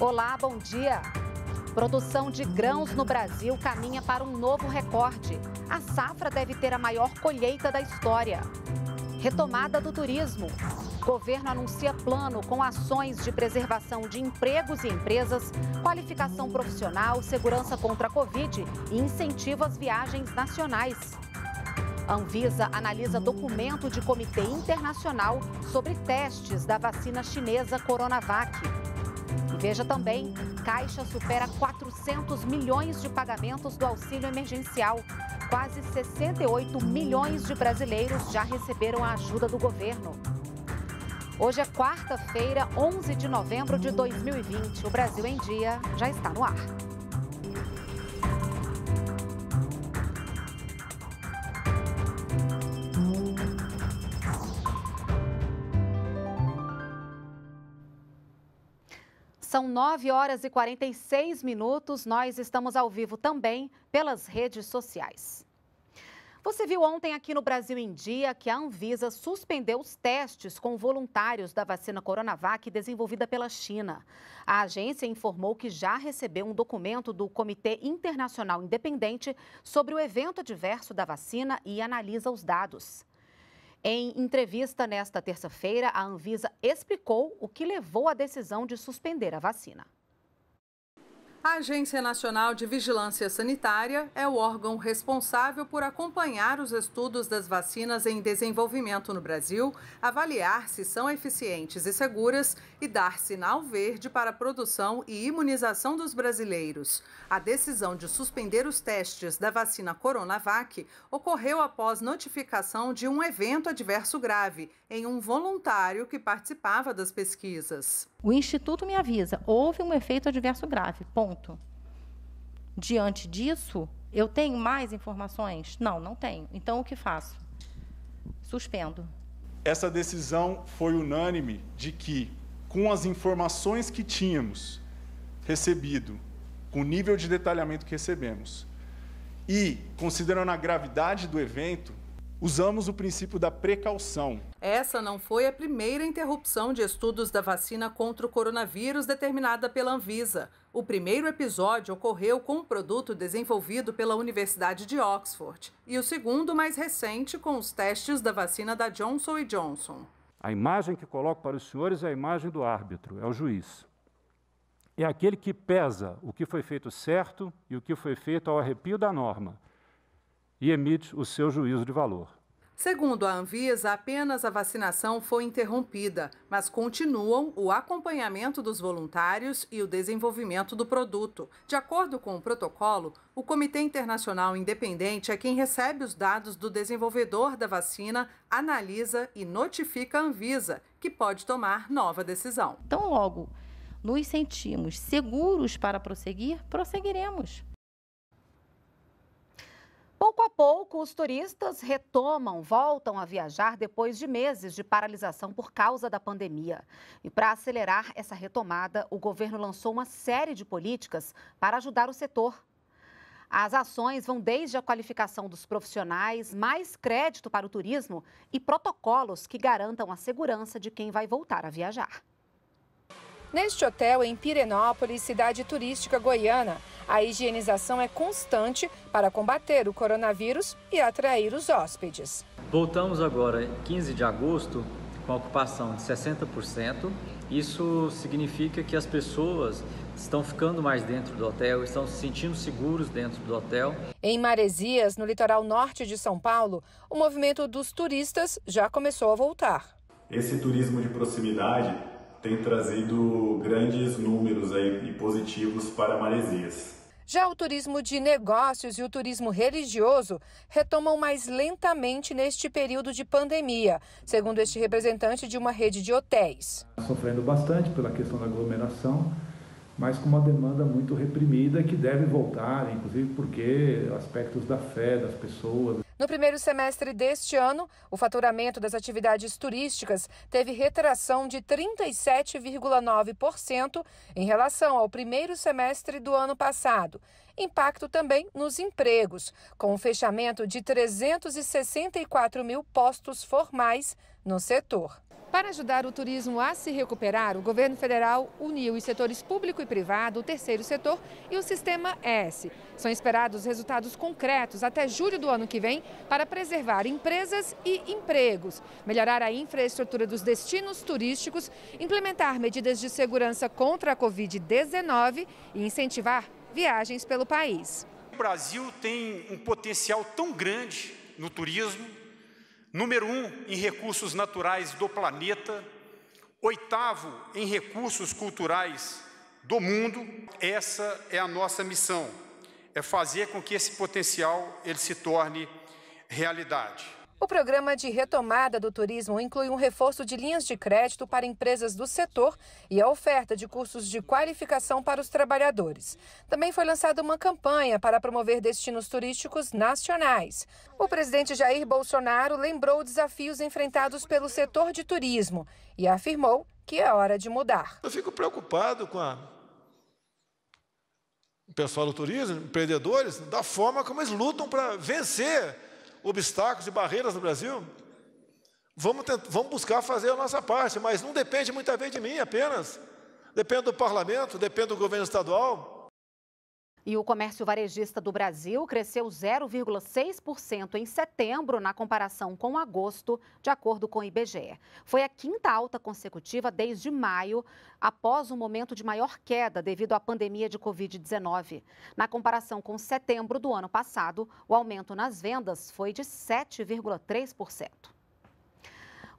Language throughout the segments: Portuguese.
Olá, bom dia. Produção de grãos no Brasil caminha para um novo recorde. A safra deve ter a maior colheita da história. Retomada do turismo. Governo anuncia plano com ações de preservação de empregos e empresas, qualificação profissional, segurança contra a Covid e incentivo às viagens nacionais. Anvisa analisa documento de comitê internacional sobre testes da vacina chinesa Coronavac. E veja também, Caixa supera 400 milhões de pagamentos do auxílio emergencial. Quase 68 milhões de brasileiros já receberam a ajuda do governo. Hoje é quarta-feira, 11 de novembro de 2020. O Brasil em Dia já está no ar. São 9 horas e 46 minutos. Nós estamos ao vivo também pelas redes sociais. Você viu ontem aqui no Brasil em Dia que a Anvisa suspendeu os testes com voluntários da vacina Coronavac desenvolvida pela China. A agência informou que já recebeu um documento do Comitê Internacional Independente sobre o evento adverso da vacina e analisa os dados. Em entrevista nesta terça-feira, a Anvisa explicou o que levou à decisão de suspender a vacina. A Agência Nacional de Vigilância Sanitária é o órgão responsável por acompanhar os estudos das vacinas em desenvolvimento no Brasil, avaliar se são eficientes e seguras e dar sinal verde para a produção e imunização dos brasileiros. A decisão de suspender os testes da vacina Coronavac ocorreu após notificação de um evento adverso grave em um voluntário que participava das pesquisas. O Instituto me avisa, houve um efeito adverso grave, ponto. Diante disso, eu tenho mais informações? Não, não tenho. Então, o que faço? Suspendo. Essa decisão foi unânime de que, com as informações que tínhamos recebido, com o nível de detalhamento que recebemos, e considerando a gravidade do evento, usamos o princípio da precaução. Essa não foi a primeira interrupção de estudos da vacina contra o coronavírus determinada pela Anvisa. O primeiro episódio ocorreu com um produto desenvolvido pela Universidade de Oxford e o segundo, mais recente, com os testes da vacina da Johnson Johnson. A imagem que coloco para os senhores é a imagem do árbitro, é o juiz. É aquele que pesa o que foi feito certo e o que foi feito ao arrepio da norma e emite o seu juízo de valor. Segundo a Anvisa, apenas a vacinação foi interrompida, mas continuam o acompanhamento dos voluntários e o desenvolvimento do produto. De acordo com o protocolo, o Comitê Internacional Independente é quem recebe os dados do desenvolvedor da vacina, analisa e notifica a Anvisa, que pode tomar nova decisão. Então, logo nos sentimos seguros para prosseguir, prosseguiremos. Pouco a pouco, os turistas retomam, voltam a viajar depois de meses de paralisação por causa da pandemia. E para acelerar essa retomada, o governo lançou uma série de políticas para ajudar o setor. As ações vão desde a qualificação dos profissionais, mais crédito para o turismo e protocolos que garantam a segurança de quem vai voltar a viajar. Neste hotel em Pirenópolis, cidade turística goiana, a higienização é constante para combater o coronavírus e atrair os hóspedes. Voltamos agora, 15 de agosto, com a ocupação de 60%. Isso significa que as pessoas estão ficando mais dentro do hotel, estão se sentindo seguros dentro do hotel. Em Maresias, no litoral norte de São Paulo, o movimento dos turistas já começou a voltar. Esse turismo de proximidade tem trazido grandes números aí, positivos para Maresias. Já o turismo de negócios e o turismo religioso retomam mais lentamente neste período de pandemia, segundo este representante de uma rede de hotéis. Tá sofrendo bastante pela questão da aglomeração, mas com uma demanda muito reprimida que deve voltar, inclusive porque aspectos da fé das pessoas. No primeiro semestre deste ano, o faturamento das atividades turísticas teve retração de 37,9% em relação ao primeiro semestre do ano passado. Impacto também nos empregos, com o fechamento de 364 mil postos formais no setor. Para ajudar o turismo a se recuperar, o governo federal uniu os setores público e privado, o terceiro setor e o sistema S. São esperados resultados concretos até julho do ano que vem para preservar empresas e empregos, melhorar a infraestrutura dos destinos turísticos, implementar medidas de segurança contra a Covid-19 e incentivar viagens pelo país. O Brasil tem um potencial tão grande no turismo número um em recursos naturais do planeta, oitavo em recursos culturais do mundo. Essa é a nossa missão, é fazer com que esse potencial ele se torne realidade. O programa de retomada do turismo inclui um reforço de linhas de crédito para empresas do setor e a oferta de cursos de qualificação para os trabalhadores. Também foi lançada uma campanha para promover destinos turísticos nacionais. O presidente Jair Bolsonaro lembrou desafios enfrentados pelo setor de turismo e afirmou que é hora de mudar. Eu fico preocupado com a... o pessoal do turismo, empreendedores, da forma como eles lutam para vencer obstáculos e barreiras no Brasil? Vamos, tentar, vamos buscar fazer a nossa parte, mas não depende muita vez de mim apenas. Depende do parlamento, depende do governo estadual, e o comércio varejista do Brasil cresceu 0,6% em setembro na comparação com agosto, de acordo com o IBGE. Foi a quinta alta consecutiva desde maio, após um momento de maior queda devido à pandemia de Covid-19. Na comparação com setembro do ano passado, o aumento nas vendas foi de 7,3%.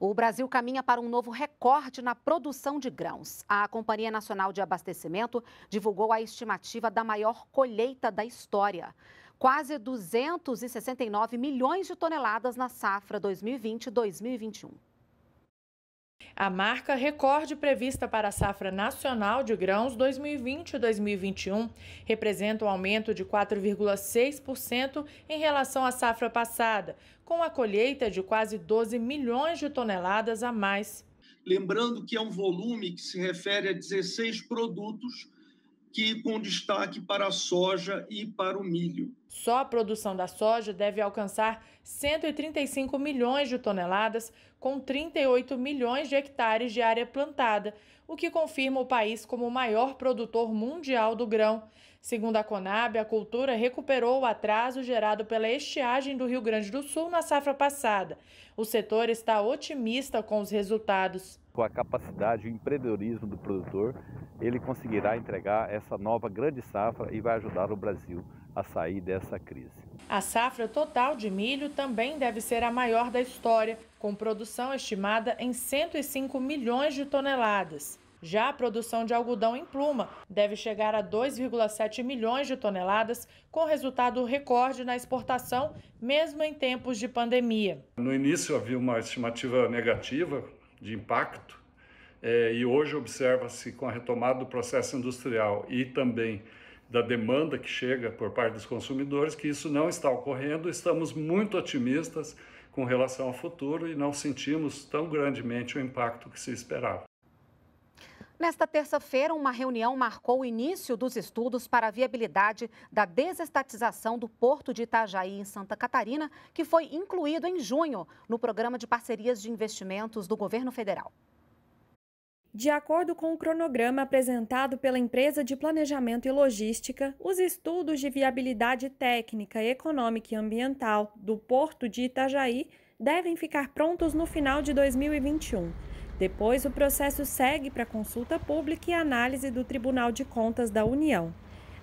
O Brasil caminha para um novo recorde na produção de grãos. A Companhia Nacional de Abastecimento divulgou a estimativa da maior colheita da história. Quase 269 milhões de toneladas na safra 2020-2021. A marca recorde prevista para a safra nacional de grãos 2020-2021 representa um aumento de 4,6% em relação à safra passada, com a colheita de quase 12 milhões de toneladas a mais. Lembrando que é um volume que se refere a 16 produtos que com destaque para a soja e para o milho. Só a produção da soja deve alcançar 135 milhões de toneladas, com 38 milhões de hectares de área plantada, o que confirma o país como o maior produtor mundial do grão. Segundo a Conab, a cultura recuperou o atraso gerado pela estiagem do Rio Grande do Sul na safra passada. O setor está otimista com os resultados com a capacidade e o empreendedorismo do produtor, ele conseguirá entregar essa nova grande safra e vai ajudar o Brasil a sair dessa crise. A safra total de milho também deve ser a maior da história, com produção estimada em 105 milhões de toneladas. Já a produção de algodão em pluma deve chegar a 2,7 milhões de toneladas, com resultado recorde na exportação, mesmo em tempos de pandemia. No início havia uma estimativa negativa de impacto, é, e hoje observa-se com a retomada do processo industrial e também da demanda que chega por parte dos consumidores, que isso não está ocorrendo. Estamos muito otimistas com relação ao futuro e não sentimos tão grandemente o impacto que se esperava. Nesta terça-feira, uma reunião marcou o início dos estudos para a viabilidade da desestatização do Porto de Itajaí, em Santa Catarina, que foi incluído em junho no Programa de Parcerias de Investimentos do Governo Federal. De acordo com o cronograma apresentado pela empresa de planejamento e logística, os estudos de viabilidade técnica, econômica e ambiental do Porto de Itajaí devem ficar prontos no final de 2021. Depois, o processo segue para consulta pública e análise do Tribunal de Contas da União.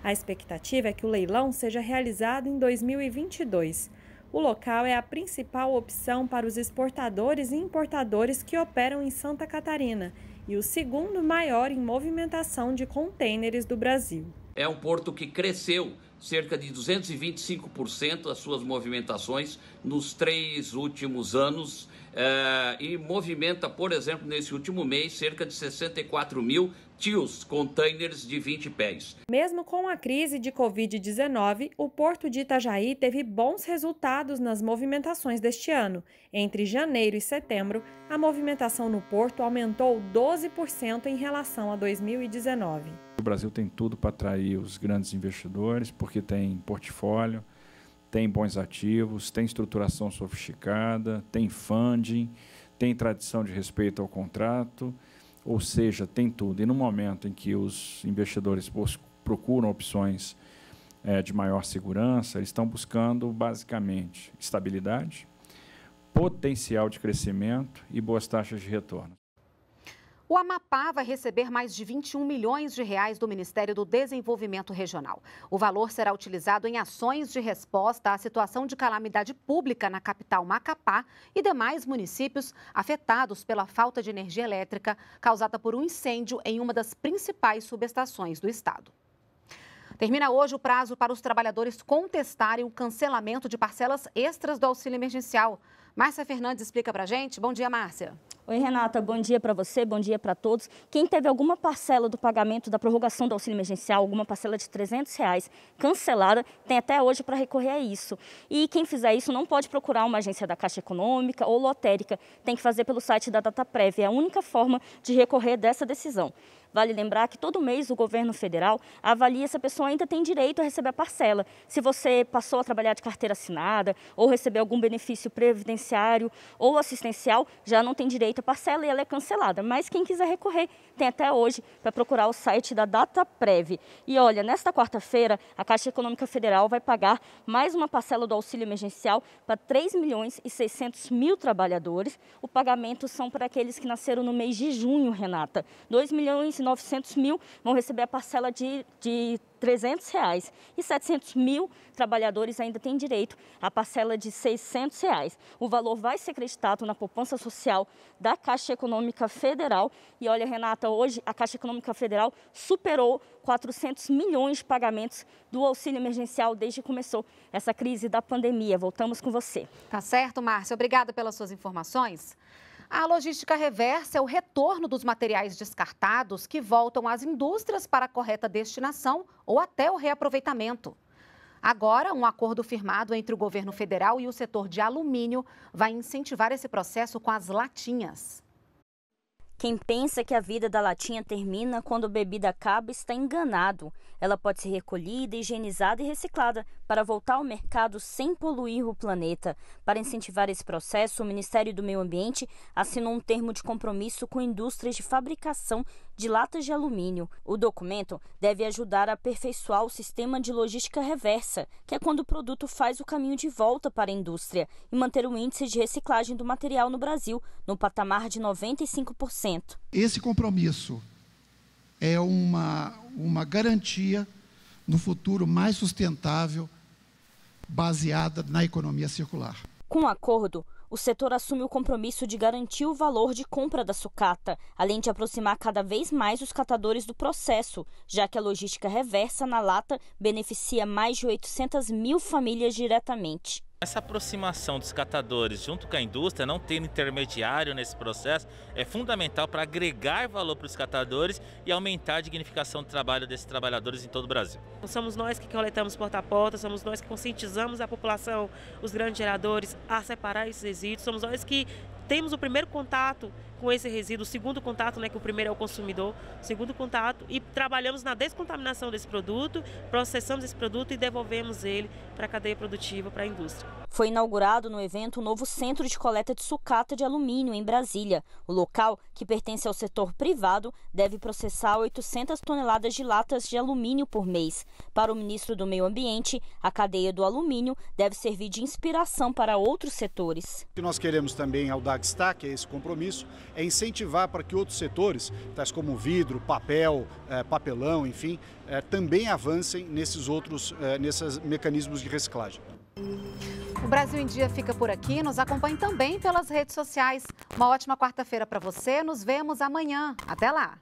A expectativa é que o leilão seja realizado em 2022. O local é a principal opção para os exportadores e importadores que operam em Santa Catarina e o segundo maior em movimentação de contêineres do Brasil. É um porto que cresceu cerca de 225% as suas movimentações nos três últimos anos eh, e movimenta, por exemplo, nesse último mês, cerca de 64 mil tios containers de 20 pés. Mesmo com a crise de Covid-19, o Porto de Itajaí teve bons resultados nas movimentações deste ano. Entre janeiro e setembro, a movimentação no porto aumentou 12% em relação a 2019. O Brasil tem tudo para atrair os grandes investidores, porque tem portfólio, tem bons ativos, tem estruturação sofisticada, tem funding, tem tradição de respeito ao contrato, ou seja, tem tudo. E no momento em que os investidores procuram opções é, de maior segurança, eles estão buscando basicamente estabilidade, potencial de crescimento e boas taxas de retorno. O Amapá vai receber mais de 21 milhões de reais do Ministério do Desenvolvimento Regional. O valor será utilizado em ações de resposta à situação de calamidade pública na capital Macapá e demais municípios afetados pela falta de energia elétrica causada por um incêndio em uma das principais subestações do estado. Termina hoje o prazo para os trabalhadores contestarem o cancelamento de parcelas extras do auxílio emergencial. Márcia Fernandes explica para gente. Bom dia, Márcia. Oi, Renata, bom dia para você, bom dia para todos. Quem teve alguma parcela do pagamento da prorrogação do auxílio emergencial, alguma parcela de 300 reais cancelada, tem até hoje para recorrer a isso. E quem fizer isso não pode procurar uma agência da Caixa Econômica ou lotérica, tem que fazer pelo site da Dataprev, é a única forma de recorrer dessa decisão. Vale lembrar que todo mês o governo federal avalia se a pessoa ainda tem direito a receber a parcela. Se você passou a trabalhar de carteira assinada ou receber algum benefício previdenciário ou assistencial, já não tem direito à parcela e ela é cancelada. Mas quem quiser recorrer, tem até hoje para procurar o site da Data DataPrev. E olha, nesta quarta-feira, a Caixa Econômica Federal vai pagar mais uma parcela do auxílio emergencial para 3 milhões e 600 mil trabalhadores. O pagamento são para aqueles que nasceram no mês de junho, Renata. 2 milhões esses 900 mil vão receber a parcela de, de 300 reais e 700 mil trabalhadores ainda têm direito à parcela de 600 reais. O valor vai ser acreditado na poupança social da Caixa Econômica Federal e olha, Renata, hoje a Caixa Econômica Federal superou 400 milhões de pagamentos do auxílio emergencial desde que começou essa crise da pandemia. Voltamos com você. Tá certo, Márcia. Obrigada pelas suas informações. A logística reversa é o retorno dos materiais descartados que voltam às indústrias para a correta destinação ou até o reaproveitamento. Agora, um acordo firmado entre o governo federal e o setor de alumínio vai incentivar esse processo com as latinhas. Quem pensa que a vida da latinha termina quando a bebida acaba está enganado. Ela pode ser recolhida, higienizada e reciclada para voltar ao mercado sem poluir o planeta. Para incentivar esse processo, o Ministério do Meio Ambiente assinou um termo de compromisso com indústrias de fabricação de latas de alumínio. O documento deve ajudar a aperfeiçoar o sistema de logística reversa, que é quando o produto faz o caminho de volta para a indústria, e manter o índice de reciclagem do material no Brasil no patamar de 95%. Esse compromisso é uma, uma garantia no futuro mais sustentável, baseada na economia circular. Com o acordo, o setor assume o compromisso de garantir o valor de compra da sucata, além de aproximar cada vez mais os catadores do processo, já que a logística reversa na lata beneficia mais de 800 mil famílias diretamente. Essa aproximação dos catadores junto com a indústria, não tendo intermediário nesse processo, é fundamental para agregar valor para os catadores e aumentar a dignificação do trabalho desses trabalhadores em todo o Brasil. Somos nós que coletamos porta a porta, somos nós que conscientizamos a população, os grandes geradores, a separar esses resíduos, somos nós que temos o primeiro contato com esse resíduo, o segundo contato, né, que o primeiro é o consumidor, o segundo contato, e trabalhamos na descontaminação desse produto, processamos esse produto e devolvemos ele para a cadeia produtiva, para a indústria. Foi inaugurado no evento o novo Centro de Coleta de Sucata de Alumínio, em Brasília. O local, que pertence ao setor privado, deve processar 800 toneladas de latas de alumínio por mês. Para o ministro do Meio Ambiente, a cadeia do alumínio deve servir de inspiração para outros setores. O que nós queremos também, ao é dar destaque a esse compromisso é incentivar para que outros setores, tais como vidro, papel, eh, papelão, enfim, eh, também avancem nesses outros eh, nesses mecanismos de reciclagem. O Brasil em Dia fica por aqui. Nos acompanhe também pelas redes sociais. Uma ótima quarta-feira para você. Nos vemos amanhã. Até lá!